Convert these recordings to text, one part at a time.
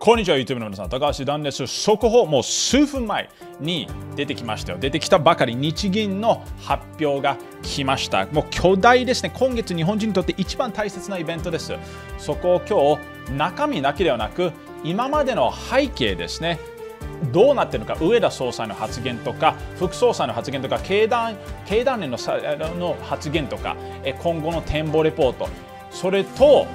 こんにちは YouTube の皆さん高橋断熱、速報もう数分前に出てきましたよ出てきたばかり日銀の発表が来ましたもう巨大ですね今月日本人にとって一番大切なイベントですそこを今日中身だけではなく今までの背景ですねどうなってるのか上田総裁の発言とか副総裁の発言とか経団経団連のの発言とか今後の展望レポートそれと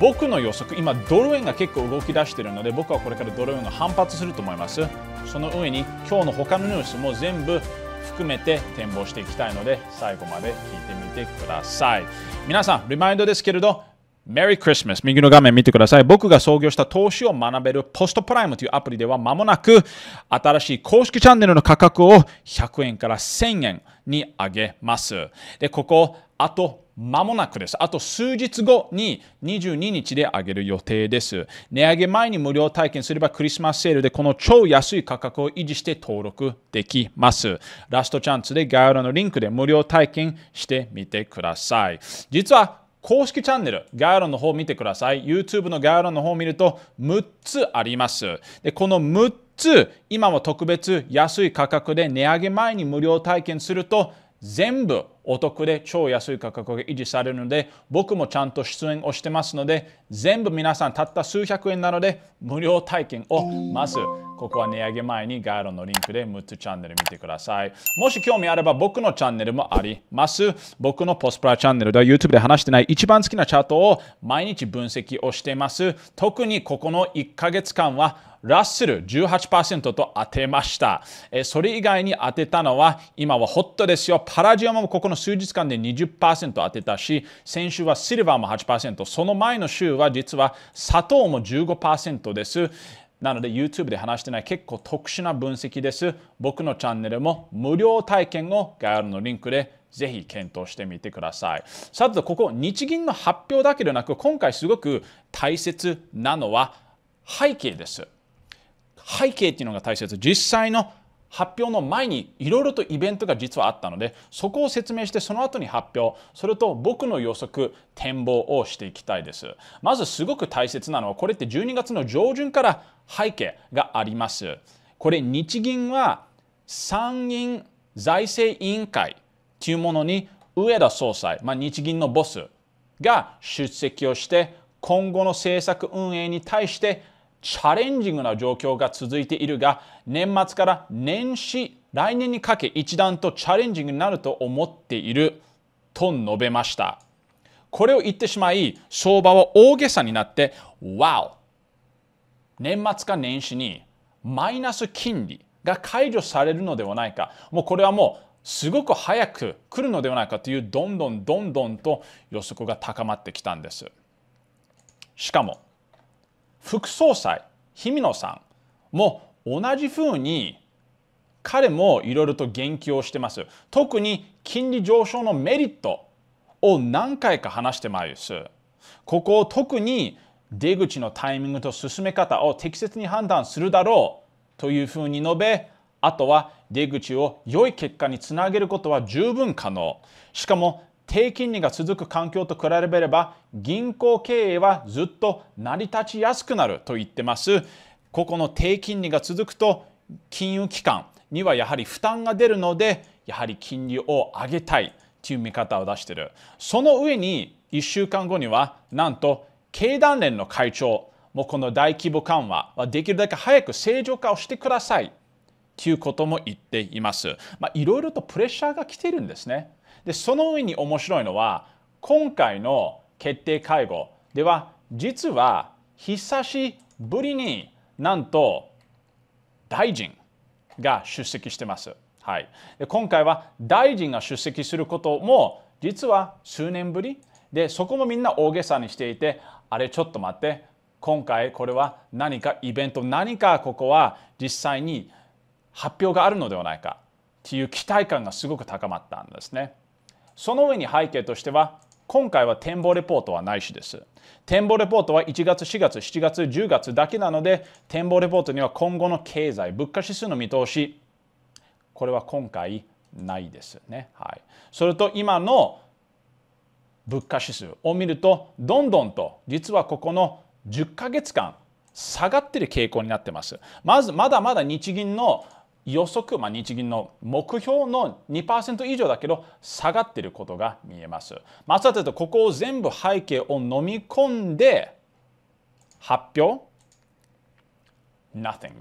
僕の予測、今ドル円が結構動き出しているので僕はこれからドル円が反発すると思いますその上に今日の他のニュースも全部含めて展望していきたいので最後まで聞いてみてください皆さんリマインドですけれどメリークリスマス右の画面見てください。僕が創業した投資を学べるポストプライムというアプリでは間もなく新しい公式チャンネルの価格を100円から1000円に上げます。で、ここあと間もなくです。あと数日後に22日で上げる予定です。値上げ前に無料体験すればクリスマスセールでこの超安い価格を維持して登録できます。ラストチャンスで概要欄のリンクで無料体験してみてください。実は公式チャンネル、概要欄の方を見てください。YouTube の概要欄の方を見ると6つあります。でこの6つ、今も特別安い価格で値上げ前に無料体験すると全部お得で超安い価格が維持されるので僕もちゃんと出演をしてますので全部皆さんたった数百円なので無料体験をまずここは値上げ前に概要のリンクで6つチャンネル見てくださいもし興味あれば僕のチャンネルもあります僕のポスプラチャンネルでは YouTube で話してない一番好きなチャートを毎日分析をしています特にここの1ヶ月間はラッセル18%と当てました。えそれ以外に当てたのは、今はホットですよ。パラジアもここの数日間で20%当てたし、先週はシルバーも8%、その前の週は実は砂糖も15%です。なので YouTube で話してない結構特殊な分析です。僕のチャンネルも無料体験を概要欄のリンクでぜひ検討してみてください。さて、ここ日銀の発表だけでなく、今回すごく大切なのは背景です。背景っていうのが大切実際の発表の前にいろいろとイベントが実はあったのでそこを説明してその後に発表それと僕の予測展望をしていきたいですまずすごく大切なのはこれって12月の上旬から背景がありますこれ日銀は参議院財政委員会というものに上田総裁、まあ、日銀のボスが出席をして今後の政策運営に対してチャレンジングな状況が続いているが年末から年始来年にかけ一段とチャレンジングになると思っていると述べましたこれを言ってしまい相場は大げさになって「わお年末か年始にマイナス金利が解除されるのではないかもうこれはもうすごく早く来るのではないかというどんどんどんどんと予測が高まってきたんです。しかも副総裁氷見野さんも同じふうに彼もいろいろと言及をしてます。特に金利上昇のメリットを何回か話してます。ここを特に出口のタイミングと進め方を適切に判断するだろうというふうに述べあとは出口を良い結果につなげることは十分可能しかも低金利が続く環境と比べれば銀行経営はずっと成り立ちやすくなると言ってますここの低金利が続くと金融機関にはやはり負担が出るのでやはり金利を上げたいという見方を出しているその上に1週間後にはなんと経団連の会長もこの大規模緩和はできるだけ早く正常化をしてくださいということも言っています。まあ、いろいろとプレッシャーが来ているんですね。でその上に面白いのは今回の決定会合では実は久しぶりになんと大臣が出席してます。はい、で今回は大臣が出席することも実は数年ぶりでそこもみんな大げさにしていてあれちょっと待って今回これは何かイベント何かここは実際に発表があるのではないかっていう期待感がすごく高まったんですね。その上に背景としては今回は展望レポートはないしです展望レポートは1月4月7月10月だけなので展望レポートには今後の経済物価指数の見通しこれは今回ないですね、はい、それと今の物価指数を見るとどんどんと実はここの10ヶ月間下がってる傾向になってますまずまだまだ日銀の予測、まあ、日銀の目標の2%以上だけど下がっていることが見えます。まあ、さてとここを全部背景を飲み込んで発表 Nothing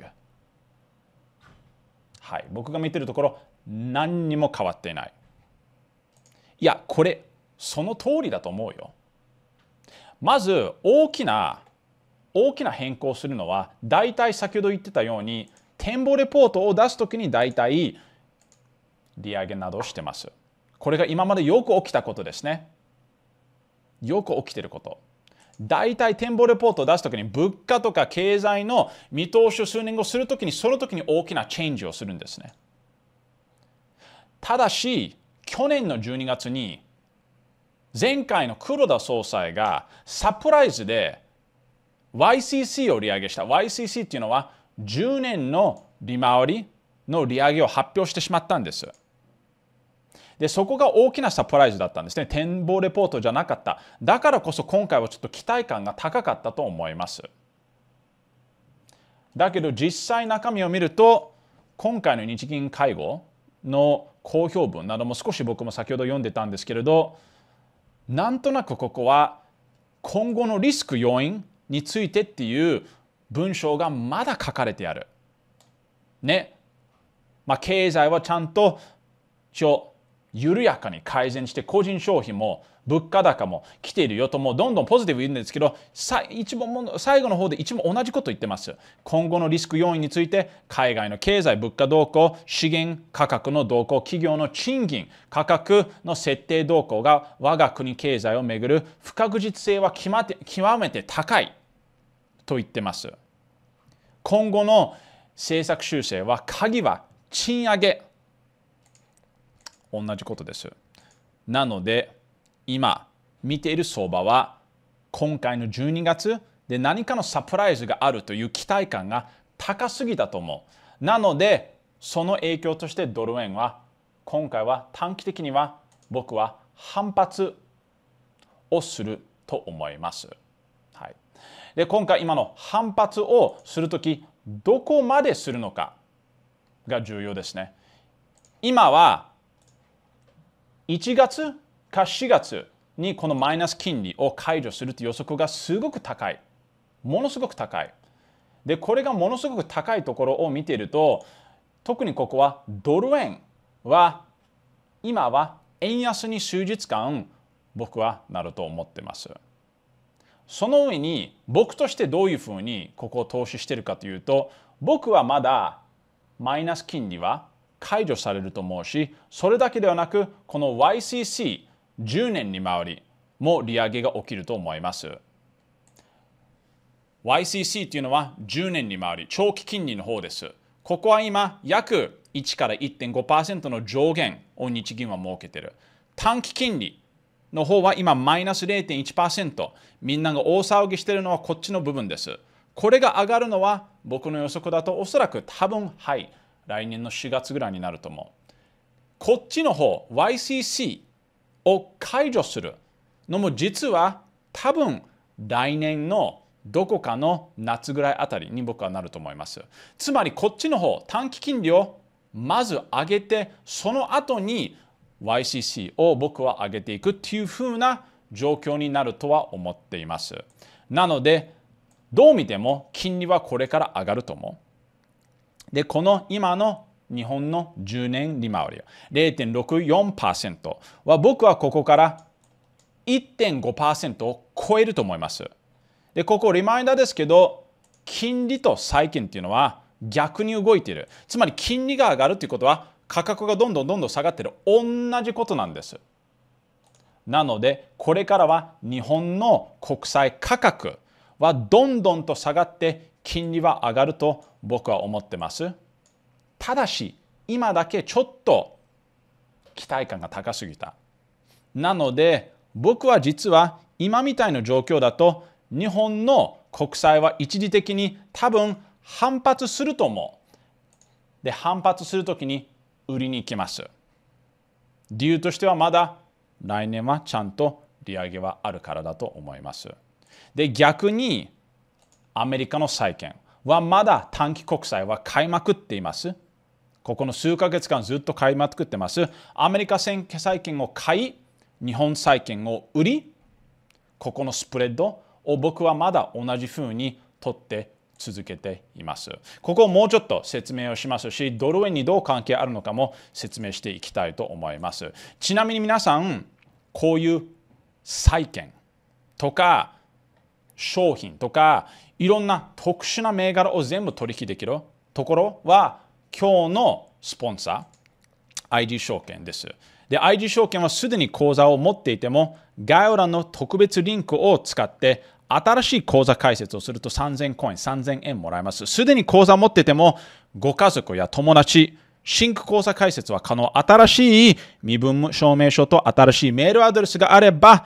はい僕が見てるところ何にも変わっていないいやこれその通りだと思うよまず大きな大きな変更するのは大体先ほど言ってたように展望レポートを出すときに大体利上げなどをしてます。これが今までよく起きたことですね。よく起きてること。大体展望レポートを出すときに物価とか経済の見通しを数年後するきにそのときに大きなチェンジをするんですね。ただし去年の12月に前回の黒田総裁がサプライズで YCC を利上げした YCC っていうのは10年の利回りの利上げを発表してしまったんです。でそこが大きなサプライズだったんですね展望レポートじゃなかっただからこそ今回はちょっと期待感が高かったと思いますだけど実際中身を見ると今回の日銀会合の公表文なども少し僕も先ほど読んでたんですけれどなんとなくここは今後のリスク要因についてっていう文章がまだ書かれてある。ね。まあ、経済はちゃんと一応緩やかに改善して個人消費も物価高も来ているよともうどんどんポジティブ言うんですけど一も最後の方で一番同じこと言ってます今後のリスク要因について海外の経済物価動向資源価格の動向企業の賃金価格の設定動向が我が国経済をめぐる不確実性は極めて高いと言ってます。今後の政策修正は鍵は賃上げ。同じことです。なので今見ている相場は今回の12月で何かのサプライズがあるという期待感が高すぎたと思う。なのでその影響としてドル円は今回は短期的には僕は反発をすると思います。で今回今の反発をする時どこまでするのかが重要ですね今は1月か4月にこのマイナス金利を解除するという予測がすごく高いものすごく高いでこれがものすごく高いところを見ていると特にここはドル円は今は円安に数日間僕はなると思ってます。その上に僕としてどういうふうにここを投資してるかというと僕はまだマイナス金利は解除されると思うしそれだけではなくこの YCC10 年に回りも利上げが起きると思います YCC というのは10年に回り長期金利の方ですここは今約1から1.5%の上限を日銀は設けている短期金利の方は今マイナス0.1%みんなが大騒ぎしてるのはこっちの部分ですこれが上がるのは僕の予測だとおそらく多分はい来年の4月ぐらいになると思うこっちの方 YCC を解除するのも実は多分来年のどこかの夏ぐらいあたりに僕はなると思いますつまりこっちの方短期金利をまず上げてその後に YCC を僕は上げていくっていうふうな状況になるとは思っています。なのでどう見ても金利はこれから上がると思う。でこの今の日本の10年利回り0.64%は僕はここから1.5%を超えると思います。でここリマインダーですけど金利と債券っていうのは逆に動いているつまり金利が上がるということは価格がどんどんどんどん下がってる同じことなんです。なのでこれからは日本の国債価格はどんどんと下がって金利は上がると僕は思ってます。ただし今だけちょっと期待感が高すぎた。なので僕は実は今みたいな状況だと日本の国債は一時的に多分反発すると思う。で反発する時に売りにきます理由としてはまだ来年はちゃんと利上げはあるからだと思いますで逆にアメリカの債券はまだ短期国債は買いまくっていますここの数ヶ月間ずっと買いまくってますアメリカ債券を買い日本債券を売りここのスプレッドを僕はまだ同じふうに取って続けていますここをもうちょっと説明をしますしドル円にどう関係あるのかも説明していきたいと思いますちなみに皆さんこういう債券とか商品とかいろんな特殊な銘柄を全部取引できるところは今日のスポンサー ID 証券です。で ID 証券はすでに口座を持っていても概要欄の特別リンクを使って新しい口座開設をすると3000コイン、3000円もらえます。すでに口座持ってても、ご家族や友達、シンク口座開設は可能。新しい身分証明書と新しいメールアドレスがあれば、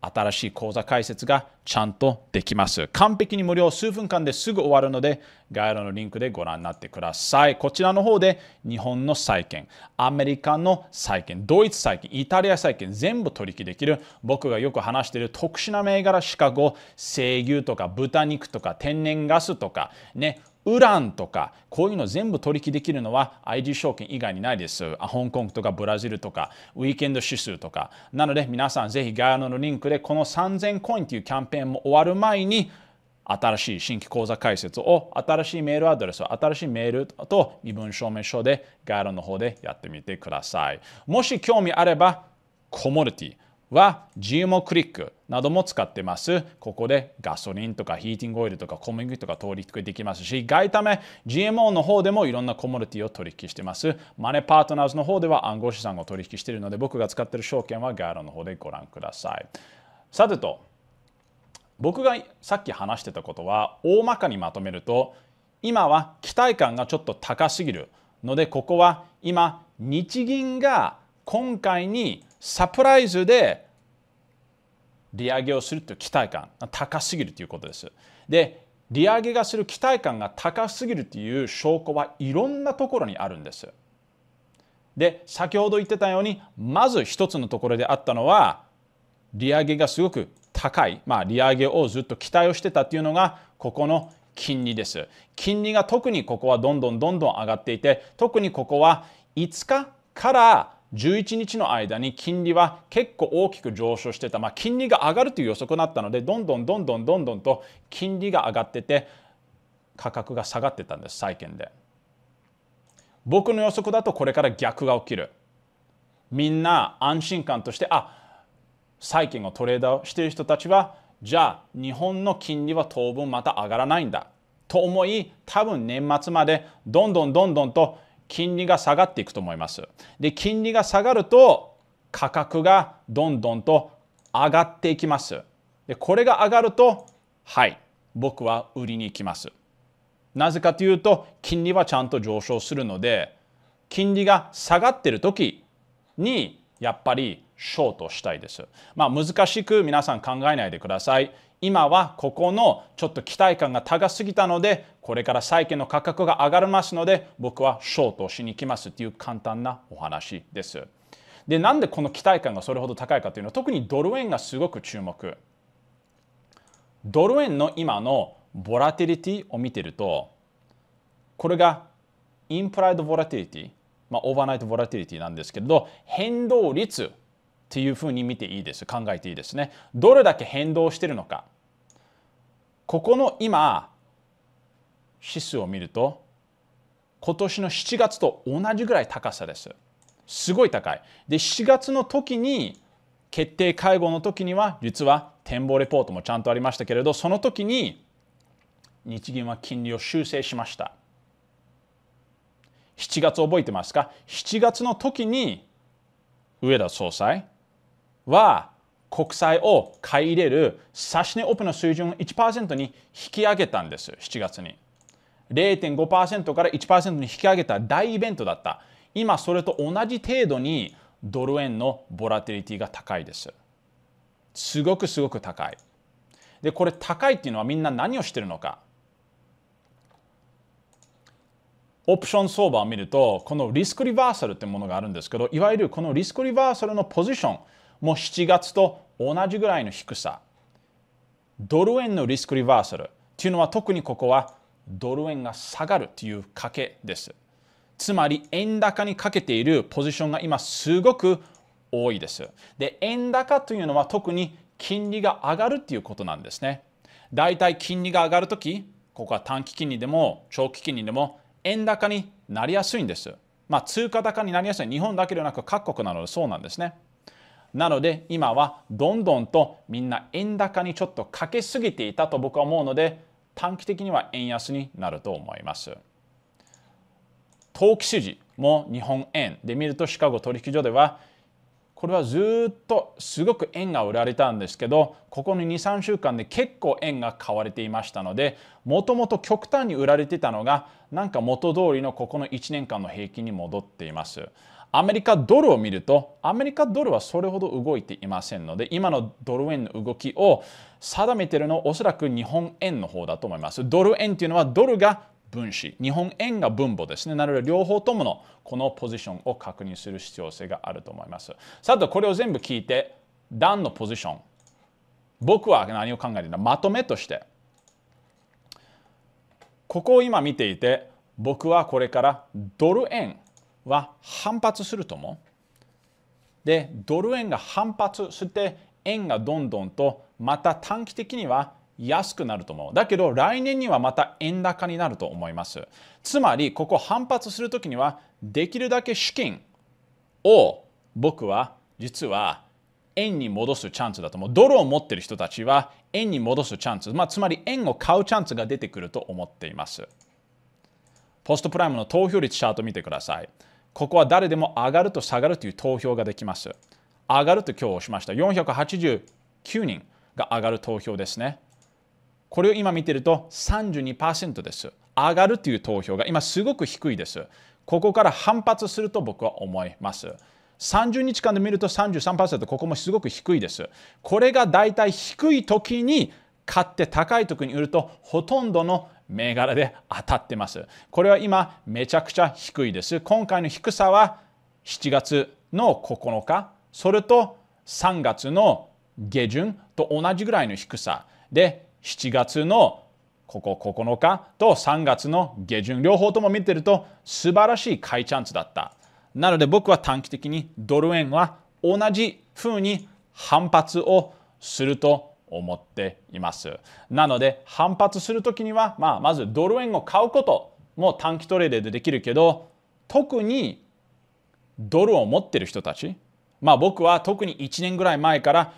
新しい講座解説がちゃんとできます。完璧に無料、数分間ですぐ終わるので、概要欄のリンクでご覧になってください。こちらの方で日本の債券、アメリカの債券、ドイツ債券、イタリア債券、全部取引できる、僕がよく話している特殊な銘柄シカゴ、生牛とか豚肉とか天然ガスとか、ね、ウランとかこういうの全部取引できるのは IG 証券以外にないです。香港とかブラジルとかウィーケンド指数とか。なので皆さんぜひ概要欄のリンクでこの3000コインというキャンペーンも終わる前に新しい新規講座開設を新しいメールアドレスを新しいメールと身分証明書で概要欄の方でやってみてください。もし興味あればコモディティは GMO クリックなども使ってます。ここでガソリンとかヒーティングオイルとか小麦とか取引できますし、外為 GMO の方でもいろんなコモディティを取引してます。マネパートナーズの方では暗号資産を取引しているので、僕が使っている証券はガーロの方でご覧ください。さてと、僕がさっき話してたことは大まかにまとめると、今は期待感がちょっと高すぎるので、ここは今日銀が今回にサプライズで利上げをするという期待感高すぎるということです。で利上げがする期待感が高すぎるという証拠はいろんなところにあるんです。で先ほど言ってたようにまず一つのところであったのは利上げがすごく高い、まあ、利上げをずっと期待をしてたというのがここの金利です。金利が特にここはどんどんどんどん上がっていて特にここは5日から11日の間に金利は結構大きく上昇してた、まあ、金利が上がるという予測なったのでどんどんどんどんどんどんと金利が上がってて価格が下がってたんです債券で僕の予測だとこれから逆が起きるみんな安心感としてあ債券をトレーダーしている人たちはじゃあ日本の金利は当分また上がらないんだと思い多分年末までどんどんどんどんと金利が下がっていくと思います。で金利が下がると価格がどんどんと上がっていきます。でこれが上がるとはい僕は売りに行きます。なぜかというと金利はちゃんと上昇するので金利が下がってる時にやっぱりショートしたいです。まあ、難しく皆さん考えないでください。今はここのちょっと期待感が高すぎたのでこれから債券の価格が上がりますので僕はショートしに行きますという簡単なお話です。でなんでこの期待感がそれほど高いかというのは特にドル円がすごく注目。ドル円の今のボラティリティを見てるとこれがインプライドボラティリティ、まあ、オーバーナイトボラティリティなんですけれど変動率っていうふうに見ていいです考えていいですねどれだけ変動してるのかここの今指数を見ると今年の7月と同じぐらい高さですすごい高いで7月の時に決定会合の時には実は展望レポートもちゃんとありましたけれどその時に日銀は金利を修正しました7月覚えてますか7月の時に上田総裁は国債を買い入れる指値オペの水準を1%に引き上げたんです7月に0.5%から1%に引き上げた大イベントだった今それと同じ程度にドル円のボラテリティが高いですすごくすごく高いでこれ高いっていうのはみんな何をしてるのかオプション相場を見るとこのリスクリバーサルってものがあるんですけどいわゆるこのリスクリバーサルのポジションもう7月と同じぐらいの低さドル円のリスクリバーサルというのは特にここはドル円が下がるという賭けですつまり円高にかけているポジションが今すごく多いですで円高というのは特に金利が上がるということなんですねだいたい金利が上がるときここは短期金利でも長期金利でも円高になりやすいんですまあ、通貨高になりやすい日本だけでなく各国なのでそうなんですね。なので今はどんどんとみんな円高にちょっとかけすぎていたと僕は思うので短期的には円安になると思います。投機筋も日本円で見るとシカゴ取引所ではこれはずっとすごく円が売られたんですけどここの23週間で結構円が買われていましたのでもともと極端に売られてたのがなんか元通りのここの1年間の平均に戻っています。アメリカドルを見るとアメリカドルはそれほど動いていませんので今のドル円の動きを定めているのはおそらく日本円の方だと思います。ドル円というのはドルが分子日本円が分母ですねなので両方とものこのポジションを確認する必要性があると思いますさてこれを全部聞いて段のポジション僕は何を考えているのまとめとしてここを今見ていて僕はこれからドル円は反発すると思うでドル円が反発して円がどんどんとまた短期的には安くなると思うだけど来年にはまた円高になると思いますつまりここ反発するときにはできるだけ資金を僕は実は円に戻すチャンスだと思うドルを持ってる人たちは円に戻すチャンス、まあ、つまり円を買うチャンスが出てくると思っていますポストプライムの投票率チャート見てくださいここは誰でも上がると下がるという投票ができます上がると今日しました489人が上がる投票ですねこれを今見ていると32%です。上がるという投票が今すごく低いです。ここから反発すると僕は思います。30日間で見ると33%、ここもすごく低いです。これが大体低い時に買って高い時に売るとほとんどの銘柄で当たってます。これは今めちゃくちゃ低いです。今回の低さは7月の9日、それと3月の下旬と同じぐらいの低さで7月のここ9日と3月の下旬両方とも見てると素晴らしい買いチャンスだったなので僕は短期的にドル円は同じふうに反発をすると思っていますなので反発する時には、まあ、まずドル円を買うことも短期トレーデーでできるけど特にドルを持ってる人たちまあ僕は特に1年ぐらい前から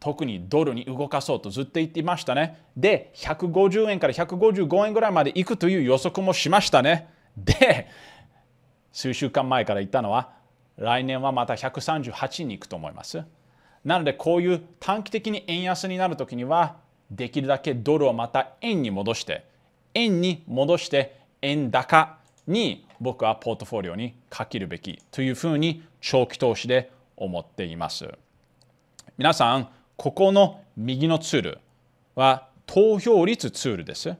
特にドルに動かそうとずっと言っていましたね。で、150円から155円ぐらいまでいくという予測もしましたね。で、数週間前から言ったのは、来年はまた138に行くと思います。なので、こういう短期的に円安になるときには、できるだけドルをまた円に戻して、円に戻して、円高に僕はポートフォリオにかけるべきというふうに長期投資で思っています。皆さん、ここの右のツールは投票率ツールです。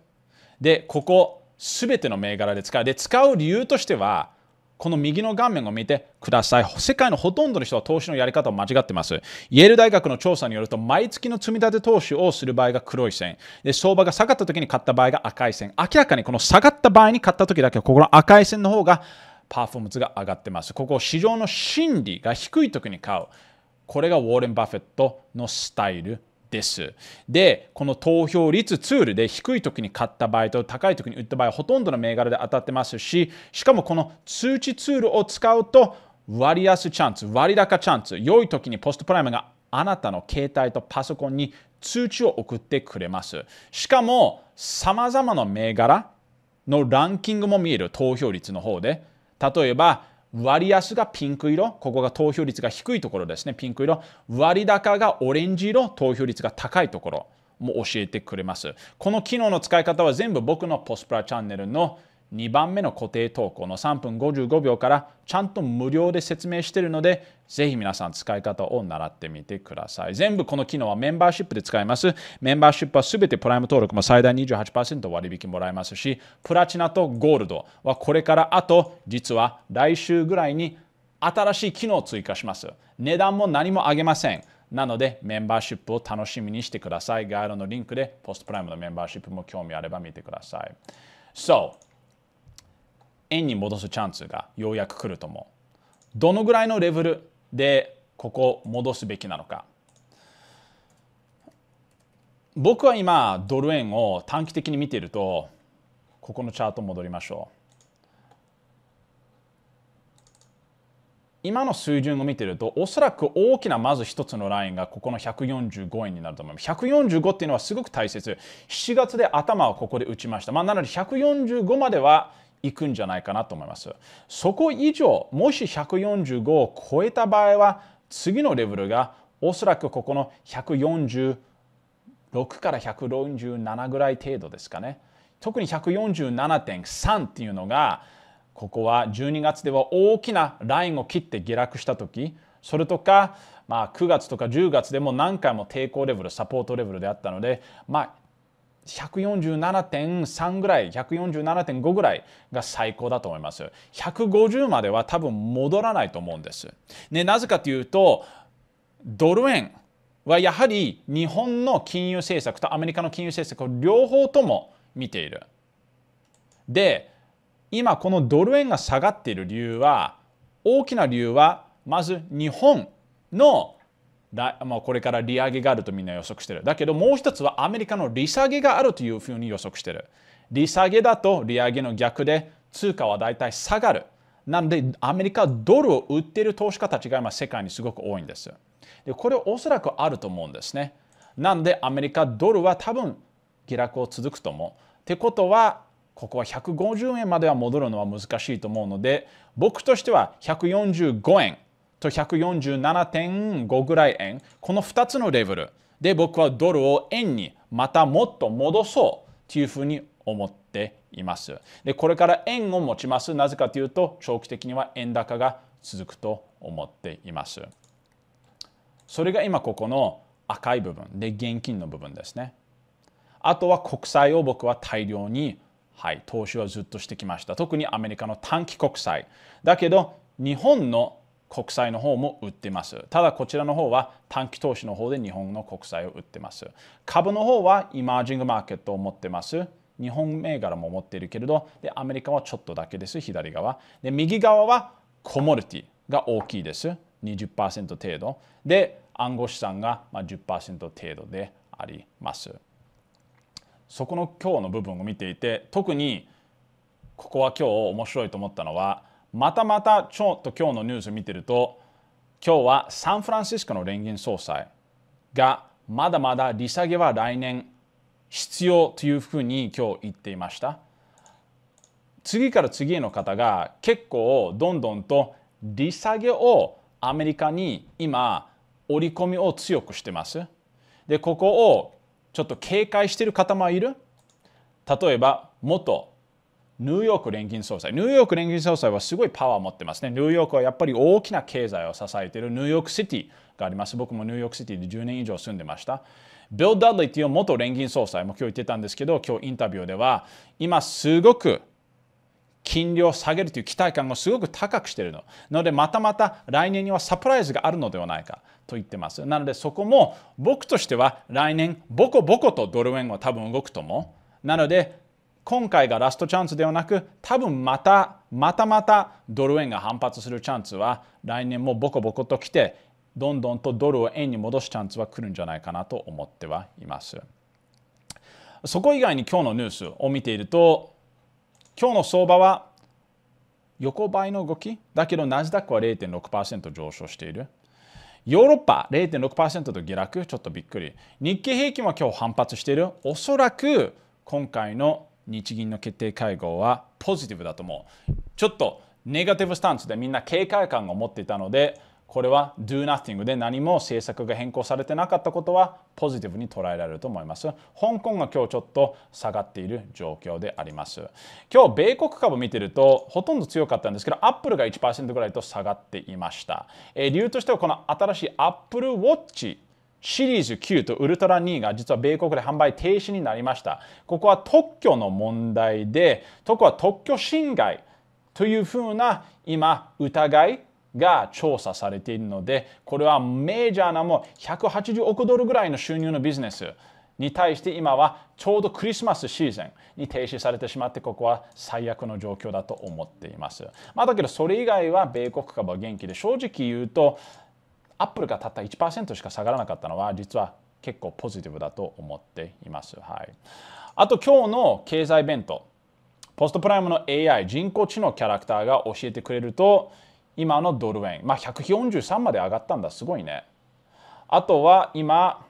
で、ここ全ての銘柄で使う。で、使う理由としては、この右の画面を見てください。世界のほとんどの人は投資のやり方を間違ってます。イェール大学の調査によると、毎月の積み立て投資をする場合が黒い線。で、相場が下がった時に買った場合が赤い線。明らかにこの下がった場合に買った時だけ、は、ここの赤い線の方がパフォーマンスが上がってます。ここ、市場の心理が低い時に買う。これがウォーレン・バフェットのスタイルです。で、この投票率ツールで低い時に買った場合と高い時に売った場合、ほとんどの銘柄で当たってますし、しかもこの通知ツールを使うと、割安チャンス、割高チャンス、良い時にポストプライムがあなたの携帯とパソコンに通知を送ってくれます。しかも、さまざまな銘柄のランキングも見える、投票率の方で。例えば、割安がピンク色ここが投票率が低いところですねピンク色割高がオレンジ色投票率が高いところも教えてくれますこの機能の使い方は全部僕のポスプラチャンネルの2番目の固定投稿の3分55秒からちゃんと無料で説明しているのでぜひ皆さん使い方を習ってみてください全部この機能はメンバーシップで使いますメンバーシップは全てプライム登録も最大28%割引もらえますしプラチナとゴールドはこれからあと実は来週ぐらいに新しい機能を追加します値段も何も上げませんなのでメンバーシップを楽しみにしてください概要欄のリンクでポストプライムのメンバーシップも興味あれば見てください So 円に戻すチャンスがようやく来ると思うどのぐらいのレベルでここ戻すべきなのか僕は今ドル円を短期的に見ているとここのチャート戻りましょう今の水準を見てるとおそらく大きなまず一つのラインがここの145円になると思います145っていうのはすごく大切7月で頭をここで打ちました、まあ、なので145まではいくんじゃないかなと思います。そこ以上、もし145を超えた場合は、次のレベルがおそらくここの146から147ぐらい程度ですかね。特に147.3っていうのが、ここは12月では大きなラインを切って下落した時それとか、まあ、9月とか10月でも何回も抵抗レベルサポートレベルであったので、まあ、147.3ぐらい147.5ぐらいが最高だと思います150までは多分戻らないと思うんです、ね、なぜかというとドル円はやはり日本の金融政策とアメリカの金融政策を両方とも見ているで今このドル円が下がっている理由は大きな理由はまず日本のだもうこれから利上げがあるとみんな予測してる。だけどもう一つはアメリカの利下げがあるというふうに予測してる。利下げだと利上げの逆で通貨はだいたい下がる。なんでアメリカドルを売っている投資家たちが今世界にすごく多いんです。でこれおそらくあると思うんですね。なんでアメリカドルは多分下落を続くと思う。ってことはここは150円までは戻るのは難しいと思うので僕としては145円と147.5ぐらい円この2つのレベルで僕はドルを円にまたもっと戻そうというふうに思っていますでこれから円を持ちますなぜかというと長期的には円高が続くと思っていますそれが今ここの赤い部分で現金の部分ですねあとは国債を僕は大量に、はい、投資はずっとしてきました特にアメリカの短期国債だけど日本の国債の方も売ってます。ただこちらの方は短期投資の方で日本の国債を売ってます。株の方はイマージングマーケットを持ってます。日本銘柄も持っているけれどでアメリカはちょっとだけです左側で右側はコモディティが大きいです20%程度で暗号資産が10%程度でありますそこの今日の部分を見ていて特にここは今日面白いと思ったのはまたまたちょっと今日のニュースを見てると今日はサンフランシスコの連銀総裁がまだまだ利下げは来年必要というふうに今日言っていました次から次への方が結構どんどんと利下げをアメリカに今織り込みを強くしてますでここをちょっと警戒している方もいる例えば元ニューヨーク連銀総裁ニューヨーク連銀総裁はすごいパワーを持ってますねニューヨークはやっぱり大きな経済を支えているニューヨークシティがあります僕もニューヨークシティで10年以上住んでましたビル・ダッドリーという元連銀総裁も今日言ってたんですけど今日インタビューでは今すごく金利を下げるという期待感をすごく高くしているの。ので、またまた来年にはサプライズがあるのではないかと言ってます。なので、そこも僕としては来年、ボコボコとドル円は多分動くと思う。なので、今回がラストチャンスではなく多分またまたまたドル円が反発するチャンスは来年もボコボコと来てどんどんとドルを円に戻すチャンスは来るんじゃないかなと思ってはいます。そこ以外に今日のニュースを見ていると今日の相場は横ばいの動きだけどナスダックは0.6%上昇しているヨーロッパ0.6%と下落ちょっとびっくり日経平均は今日反発しているおそらく今回の日銀の決定会合はポジティブだと思うちょっとネガティブスタンスでみんな警戒感を持っていたのでこれは Do Nothing で何も政策が変更されてなかったことはポジティブに捉えられると思います。香港が今日ちょっと下がっている状況であります。今日米国株見てるとほとんど強かったんですけどアップルが1%ぐらいと下がっていました。え理由としてはこの新しいアップルウォッチシリーズ9とウルトラ2が実は米国で販売停止になりました。ここは特許の問題で、特は特許侵害というふうな今疑いが調査されているので、これはメジャーなもう180億ドルぐらいの収入のビジネスに対して今はちょうどクリスマスシーズンに停止されてしまってここは最悪の状況だと思っています。まあ、だけどそれ以外は米国株は元気で正直言うとアップルがたった1%しか下がらなかったのは実は結構ポジティブだと思っています。はい、あと今日の経済イベントポストプライムの AI 人工知能キャラクターが教えてくれると今のドル円、まあ、143まで上がったんだすごいね。あとは今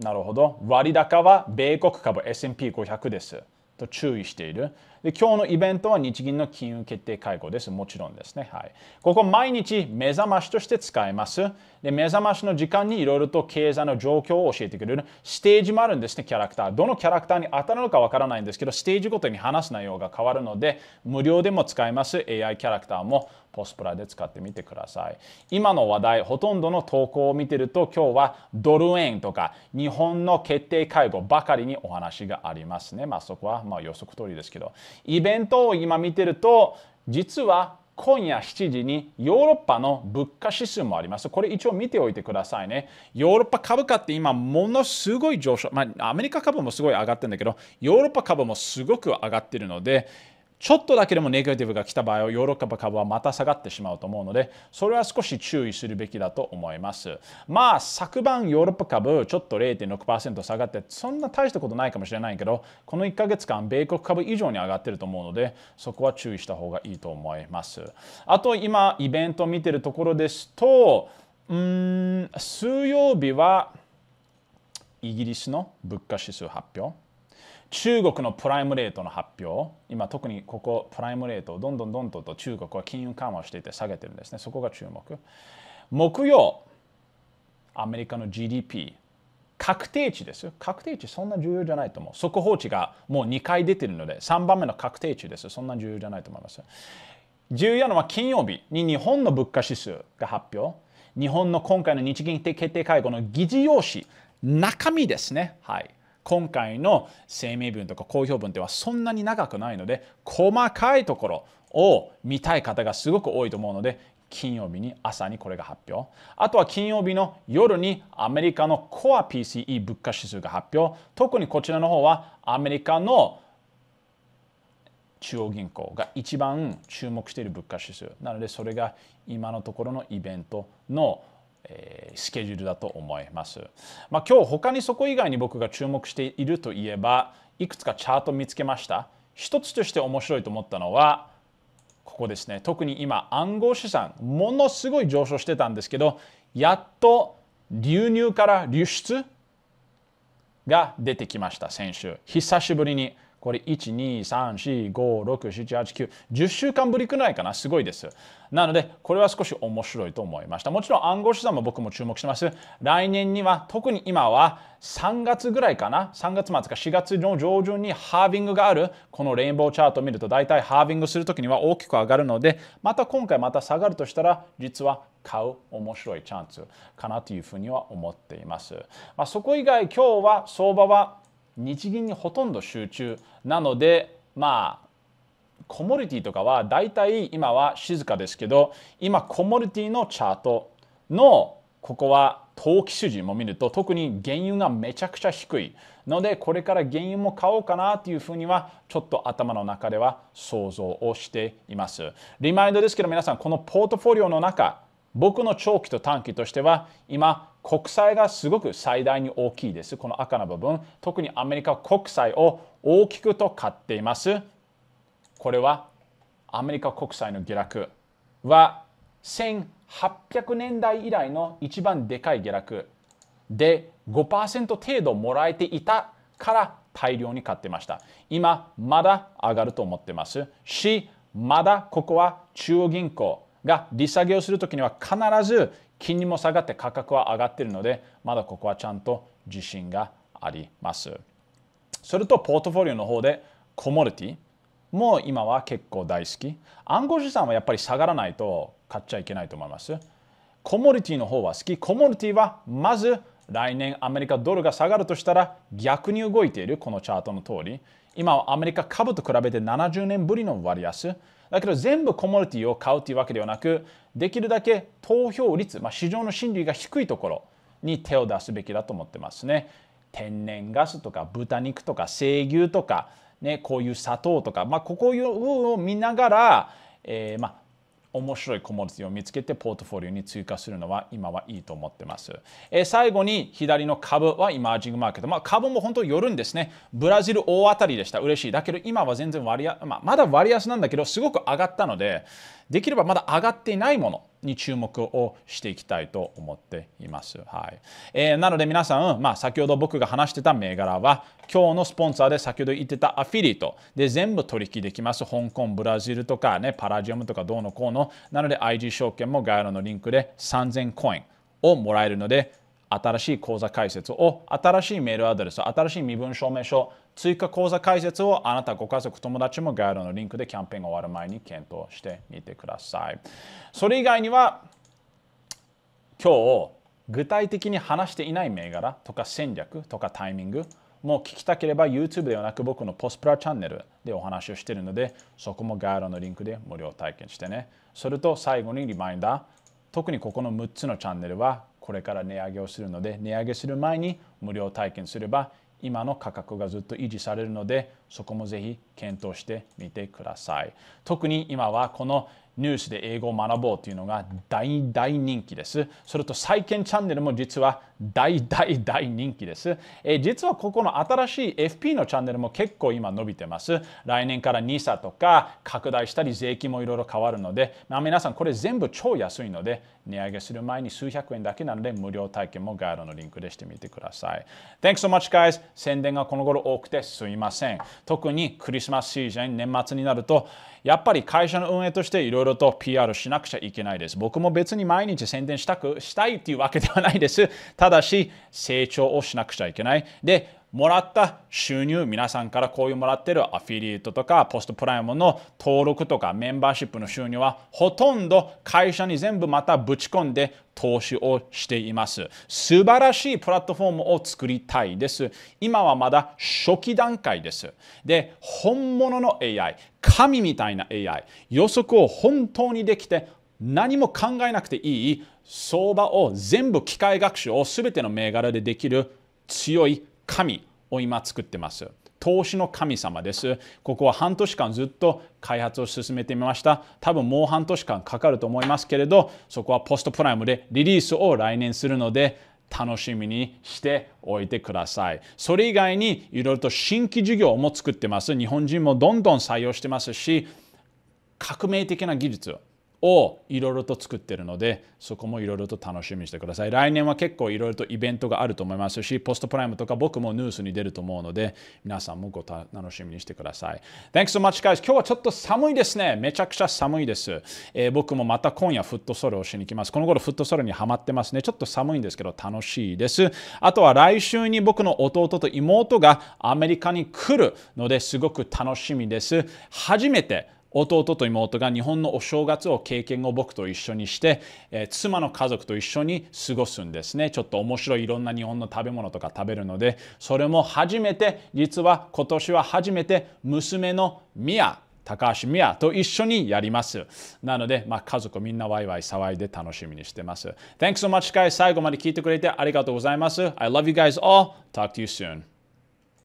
なるほど割高は米国株 S&P500 です。と注意している。で今日のイベントは日銀の金融決定会合です。もちろんですね。はい、ここ毎日目覚ましとして使えます。で目覚ましの時間にいろいろと経済の状況を教えてくれるステージもあるんですね、キャラクター。どのキャラクターに当たるのかわからないんですけど、ステージごとに話す内容が変わるので、無料でも使えます AI キャラクターもポスプラで使ってみてください。今の話題、ほとんどの投稿を見てると、今日はドル円とか日本の決定会合ばかりにお話がありますね。まあ、そこはま予測通りですけど、イベントを今見てると、実は今夜7時にヨーロッパの物価指数もあります。これ一応見ておいてくださいね。ヨーロッパ株価って今ものすごい上昇、まあ、アメリカ株もすごい上がってるんだけど、ヨーロッパ株もすごく上がってるので、ちょっとだけでもネガティブが来た場合はヨーロッパ株はまた下がってしまうと思うのでそれは少し注意するべきだと思いますまあ昨晩ヨーロッパ株ちょっと0.6%下がってそんな大したことないかもしれないけどこの1ヶ月間米国株以上に上がってると思うのでそこは注意した方がいいと思いますあと今イベントを見てるところですとうん水曜日はイギリスの物価指数発表中国のプライムレートの発表、今特にここプライムレートをどんどんどんどんと中国は金融緩和していて下げてるんですね。そこが注目。木曜、アメリカの GDP、確定値ですよ。確定値そんな重要じゃないと思う。速報値がもう2回出てるので、3番目の確定値です。そんな重要じゃないと思います。重要なのは金曜日に日本の物価指数が発表。日本の今回の日銀決定会合の議事要旨、中身ですね。はい。今回の声明文とか公表文ではそんなに長くないので細かいところを見たい方がすごく多いと思うので金曜日に朝にこれが発表あとは金曜日の夜にアメリカのコア PCE 物価指数が発表特にこちらの方はアメリカの中央銀行が一番注目している物価指数なのでそれが今のところのイベントのスケジュールだと思います。まあ、今日他にそこ以外に僕が注目しているといえばいくつかチャート見つけました。一つとして面白いと思ったのはここですね特に今暗号資産ものすごい上昇してたんですけどやっと流入から流出が出てきました先週久しぶりにこれ12345678910週間ぶりくらいかなすごいですなのでこれは少し面白いと思いましたもちろん暗号資産も僕も注目してます来年には特に今は3月ぐらいかな3月末か4月の上旬にハービングがあるこのレインボーチャートを見ると大体ハービングする時には大きく上がるのでまた今回また下がるとしたら実は買う面白いチャンスかなというふうには思っています、まあ、そこ以外今日は相場は日銀にほとんど集中なのでまあコモディティとかはだいたい今は静かですけど今コモディティのチャートのここは投機筋も見ると特に原油がめちゃくちゃ低いのでこれから原油も買おうかなというふうにはちょっと頭の中では想像をしています。リマインドですけど皆さんこのポートフォリオの中僕の長期と短期としては今国債がすごく最大に大きいですこの赤の部分特にアメリカ国債を大きくと買っていますこれはアメリカ国債の下落は1800年代以来の一番でかい下落で5%程度もらえていたから大量に買ってました今まだ上がると思ってますしまだここは中央銀行が利下げをするときには必ず金利も下がって価格は上がっているのでまだここはちゃんと自信があります。それとポートフォリオの方でコモディティも今は結構大好き暗号資産はやっぱり下がらないと買っちゃいけないと思いますコモディティの方は好きコモディティはまず来年アメリカドルが下がるとしたら逆に動いているこのチャートの通り今はアメリカ株と比べて70年ぶりの割安だけど全部コモディティを買うというわけではなくできるだけ投票率、まあ、市場の心理が低いところに手を出すべきだと思ってますね。天然ガスとか豚肉とか生牛とか、ね、こういう砂糖とか、まあ、こうい分を見ながら、えー、まあ面白いコモディティを見つけてポートフォリオに追加するのは今はいいと思ってます。え最後に左の株はイマージングマーケット。まあ、株も本当に寄るんですね。ブラジル大当たりでした。嬉しい。だけど今は全然割安、まあ、まだ割安なんだけどすごく上がったので、できればまだ上がっていないものに注目をしていきたいと思っています。はいえー、なので皆さん、まあ、先ほど僕が話してた銘柄は今日のスポンサーで先ほど言ってたアフィリートで全部取引できます香港ブラジルとか、ね、パラジウムとかどうのこうのなので IG 証券も概要欄のリンクで3000コインをもらえるので新しい口座開設を新しいメールアドレス新しい身分証明書追加講座解説をあなたご家族友達も概要欄のリンクでキャンペーンが終わる前に検討してみてくださいそれ以外には今日具体的に話していない銘柄とか戦略とかタイミングもう聞きたければ YouTube ではなく僕のポスプラチャンネルでお話をしているのでそこも概要欄のリンクで無料体験してねそれと最後にリマインダー特にここの6つのチャンネルはこれから値上げをするので値上げする前に無料体験すれば今の価格がずっと維持されるのでそこもぜひ検討してみてください特に今はこのニュースで英語を学ぼうというのが大大人気ですそれと債券チャンネルも実は大大大人気です、えー、実はここの新しい FP のチャンネルも結構今伸びてます来年から NISA とか拡大したり税金もいろいろ変わるので、まあ、皆さんこれ全部超安いので値上げする前に数百円だけなので無料体験もガイドのリンクでしてみてください Thanks so much guys 宣伝がこの頃多くてすいません特にクリスマスシーズン年末になるとやっぱり会社の運営としていろいろと PR しなくちゃいけないです僕も別に毎日宣伝したくしたいっていうわけではないですただだし成長をしなくちゃいけない。でもらった収入、皆さんからこういうもらってるアフィリエイトとかポストプライムの登録とかメンバーシップの収入はほとんど会社に全部またぶち込んで投資をしています。素晴らしいプラットフォームを作りたいです。今はまだ初期段階です。で、本物の AI、神みたいな AI、予測を本当にできて何も考えなくていい相場を全部機械学習を全ての銘柄でできる強い神を今作ってます。投資の神様です。ここは半年間ずっと開発を進めてみました。多分もう半年間かかると思いますけれど、そこはポストプライムでリリースを来年するので、楽しみにしておいてください。それ以外にいろいろと新規事業も作ってます。日本人もどんどん採用してますし、革命的な技術をいろいろと作ってるのでそこもいろいろと楽しみにしてください来年は結構いろいろとイベントがあると思いますしポストプライムとか僕もニュースに出ると思うので皆さんもご楽しみにしてください Thanks so much guys 今日はちょっと寒いですねめちゃくちゃ寒いです、えー、僕もまた今夜フットソルをしに行きますこの頃フットソルにはまってますねちょっと寒いんですけど楽しいですあとは来週に僕の弟と妹がアメリカに来るのですごく楽しみです初めて弟と妹が日本のお正月を経験を僕と一緒にして、えー、妻の家族と一緒に過ごすんですねちょっと面白いいろんな日本の食べ物とか食べるのでそれも初めて実は今年は初めて娘のミア高橋ミアと一緒にやります。なので、まあ、家族みんなワイワイ騒いで楽しみにしてます。Thanks so much, guys. 最後まで聞いてくれてありがとうございます。I love you guys all. Talk to you soon.